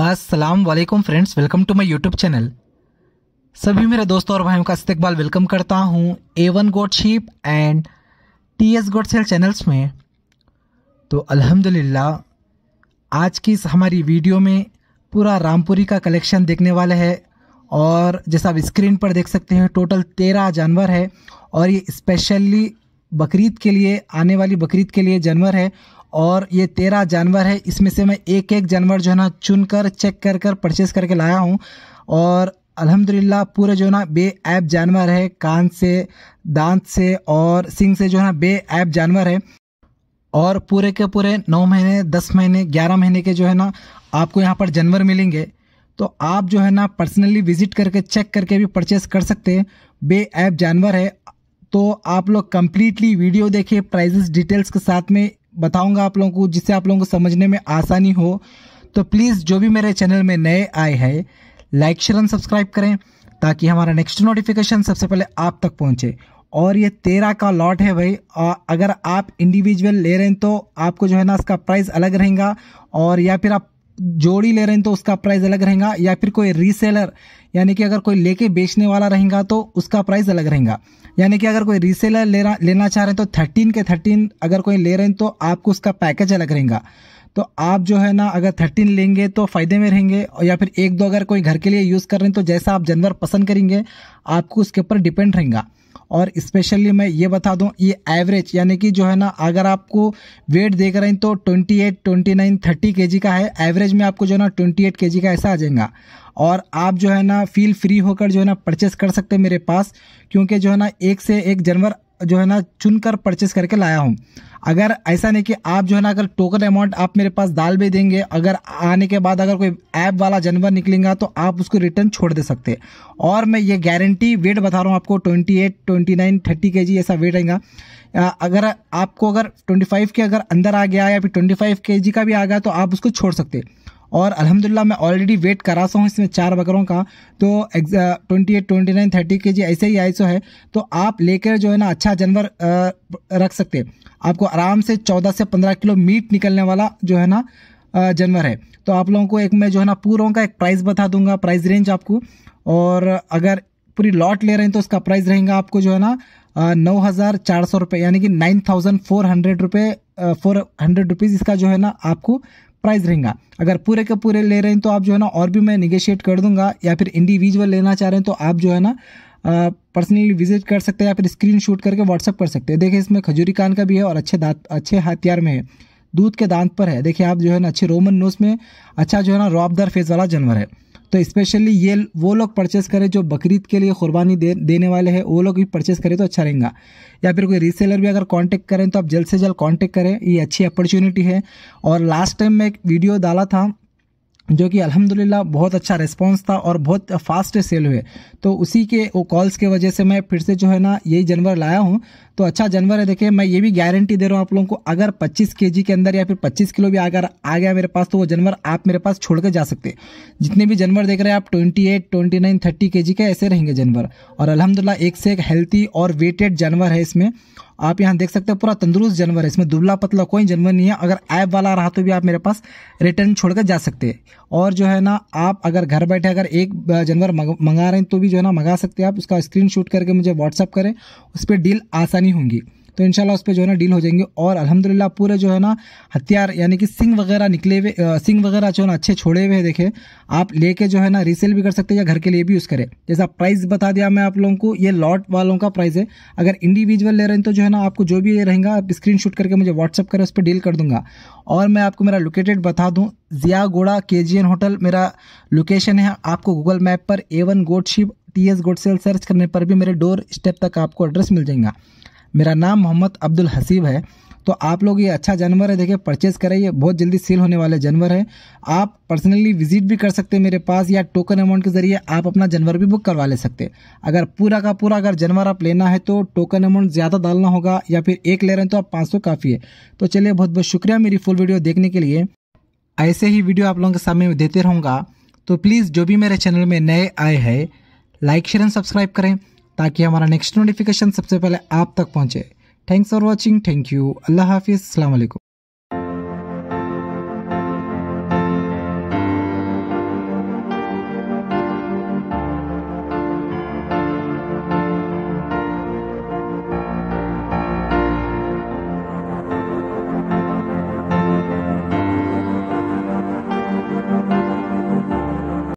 अस्सलाम वालेकुम friends welcome to my YouTube channel सभी मेरे दोस्तों और भाइयों का इस्तकबाल वेलकम करता हूँ A one goat sheep and T S goat sale channels में तो अल्हम्दुलिल्लाह आज की इस हमारी वीडियो में पूरा रामपुरी का कलेक्शन देखने वाले है और जैसा आप स्क्रीन पर देख सकते हैं टोटल तेरह जानवर है और ये स्पेशली बकरीद के लिए आने वाली बकरीद के लिए जानवर है और ये तेरह जानवर है इसमें से मैं एक एक जानवर जो है ना चुन कर चेक कर कर परचेज़ करके लाया हूँ और अल्हम्दुलिल्लाह पूरे जो है ना बे ऐप जानवर है कान से दांत से और सिंग से जो है ना बे ऐप जानवर है और पूरे के पूरे नौ महीने दस महीने ग्यारह महीने के जो है ना आपको यहाँ पर जानवर मिलेंगे तो आप जो है ना पर्सनली विजिट करके चेक करके भी परचेस कर सकते हैं बे ऐप जानवर है तो आप लोग कम्प्लीटली वीडियो देखिए प्राइजेस डिटेल्स के साथ में बताऊंगा आप लोगों को जिससे आप लोगों को समझने में आसानी हो तो प्लीज़ जो भी मेरे चैनल में नए आए हैं लाइक शेयर एंड सब्सक्राइब करें ताकि हमारा नेक्स्ट नोटिफिकेशन सबसे पहले आप तक पहुंचे और ये तेरह का लॉट है भाई और अगर आप इंडिविजुअल ले रहे हैं तो आपको जो है ना इसका प्राइस अलग रहेगा और या फिर आप जोड़ी ले रहे हैं तो उसका प्राइस अलग रहेगा या फिर कोई रीसेलर यानी कि अगर कोई लेके बेचने वाला रहेगा तो उसका प्राइस अलग रहेगा यानी कि अगर कोई रीसेलर लेना लेना चाह रहे हैं तो थर्टीन के थर्टीन अगर कोई ले रहे हैं तो आपको उसका पैकेज अलग रहेगा तो आप जो है ना अगर थर्टीन लेंगे तो फ़ायदे में रहेंगे और या फिर एक दो अगर कोई घर के लिए यूज़ कर रहे हैं तो जैसा आप जानवर पसंद करेंगे आपको उसके ऊपर डिपेंड रहेगा और स्पेशली मैं ये बता दूं ये एवरेज यानी कि जो है ना अगर आपको वेट देख रहे हैं तो 28, 29, 30 के का है एवरेज में आपको जो है ना 28 के का ऐसा आ जाएगा और आप जो है ना फील फ्री होकर जो है ना परचेस कर सकते हैं मेरे पास क्योंकि जो है ना एक से एक जानवर जो है ना चुनकर परचेस करके लाया हूँ अगर ऐसा नहीं कि आप जो है ना अगर टोकन अमाउंट आप मेरे पास डाल भी देंगे अगर आने के बाद अगर कोई ऐप वाला जानवर निकलेगा तो आप उसको रिटर्न छोड़ दे सकते हैं और मैं ये गारंटी वेट बता रहा हूँ आपको 28, 29, 30 के ऐसा वेट रहेगा अगर आपको अगर 25 के अगर अंदर आ गया या फिर 25 के का भी आ गया तो आप उसको छोड़ सकते हैं और अलहमदिल्ला मैं ऑलरेडी वेट करा सा हूँ इसमें चार बकरों का तो twenty eight twenty nine thirty के जी ऐसे ही आई सो है तो आप लेकर जो है ना अच्छा जानवर uh, रख सकते आपको आराम से चौदह से पंद्रह किलो मीट निकलने वाला जो है ना uh, जानवर है तो आप लोगों को एक मैं जो है ना पूरों का एक प्राइस बता दूंगा प्राइस रेंज आपको और अगर पूरी लॉट ले रहे हैं तो उसका प्राइस रहेगा आपको जो है ना uh, नौ हज़ार चार सौ रुपये यानी कि नाइन थाउजेंड फोर हंड्रेड रुपये फोर हंड्रेड रुपीज़ इसका जो है ना आपको प्राइस रहेगा अगर पूरे के पूरे ले रहे हैं तो आप जो है ना और भी मैं निगोशिएट कर दूंगा या फिर इंडिविजुअल लेना चाह रहे हैं तो आप जो है ना पर्सनली विजिट कर सकते हैं या फिर स्क्रीन शूट करके व्हाट्सअप कर सकते हैं देखिए इसमें खजूरी कान का भी है और अच्छे दांत अच्छे हथियार में है दूध के दांत पर है देखिए आप जो है ना अच्छे रोमन नोस में अच्छा जो है ना रॉबदार फेस वाला जानवर है तो स्पेशली ये वो लोग परचेस करें जो बकरीद के लिए कुर्बानी दे, देने वाले हैं वो लोग भी परचेस करें तो अच्छा रहेगा या फिर कोई रीसेलर भी अगर कांटेक्ट करें तो आप जल्द से जल्द कांटेक्ट करें ये अच्छी अपॉर्चुनिटी है और लास्ट टाइम मैं एक वीडियो डाला था जो कि अल्हम्दुलिल्लाह बहुत अच्छा रिस्पांस था और बहुत फास्ट सेल हुए तो उसी के वो कॉल्स के वजह से मैं फिर से जो है ना यही जानवर लाया हूँ तो अच्छा जानवर है देखिए मैं ये भी गारंटी दे रहा हूँ आप लोगों को अगर 25 के के अंदर या फिर 25 किलो भी अगर आ गया मेरे पास तो वो जानवर आप मेरे पास छोड़ कर जा सकते जितने भी जानवर देख रहे हैं आप ट्वेंटी 29, 30 के के ऐसे रहेंगे जानवर और अलहमदिल्ला एक से एक हेल्थी और वेटेड जानवर है इसमें आप यहाँ देख सकते हो पूरा तंदुरुस्त जानवर है इसमें दुबला पतला कोई जानवर नहीं है अगर ऐप वाला रहा तो भी आप मेरे पास रिटर्न छोड़कर जा सकते हैं और जो है ना आप अगर घर बैठे अगर एक जानवर मंगा रहे हैं तो भी जो है ना मंगा सकते हैं आप उसका स्क्रीन करके मुझे व्हाट्सअप करें उस पर डील आसानी होंगी तो इनशाला उस पर जो है ना डील हो जाएंगे और अलहमदिल्ला पूरे जो है ना हथियार यानी कि सिंग वगैरह निकले हुए सिंग वगैरह जो है ना अच्छे छोड़े हुए देखे आप लेके जो है ना रीसेल भी कर सकते हैं या घर के लिए भी यूज़ करें जैसा प्राइस बता दिया मैं आप लोगों को ये लॉट वालों का प्राइस है अगर इंडिविजुअल ले रहे हैं तो जो है ना आपको जो भी ये रहेंगे आप स्क्रीन करके मुझे व्हाट्सअप करें उस पर डील कर दूंगा और मैं आपको मेरा लोकेटेड बता दूँ Jiyaguda K G N hotel मेरा लोकेशन है आपको गूगल मैप पर A one goat sheep T S goat sale search करने पर भी मेरे डोर स्टेप तक आपको एड्रेस मिल जाएगा मेरा नाम मोहम्मद अब्दुल हसीब है तो आप लोग ये अच्छा जानवर है देखिए परचेस कराइए बहुत जल्दी सेल होने वाले जानवर है आप पर्सनली विजिट भी कर सकते हैं मेरे पास या टोकन अमाउंट के ज़रिए आप अपना जानवर भी बुक करवा ले सकते हैं अगर पूरा का पूरा अगर जानवर आप लेना है तो टोकन अमाउंट ज़्यादा डालना होगा या फिर एक ले रहे हैं तो आप पाँच काफ़ी है तो चलिए बहुत बहुत शुक्रिया मेरी फुल वीडियो देखने के लिए ऐसे ही वीडियो आप लोगों के सामने देते रहूँगा तो प्लीज़ जो भी मेरे चैनल में नए आए हैं लाइक शेयर एंड सब्सक्राइब करें ताकि हमारा नेक्स्ट नोटिफिकेशन सबसे पहले आप तक पहुंचे thanks for watching thank you अल्लाह हाफिज़ अलैक्म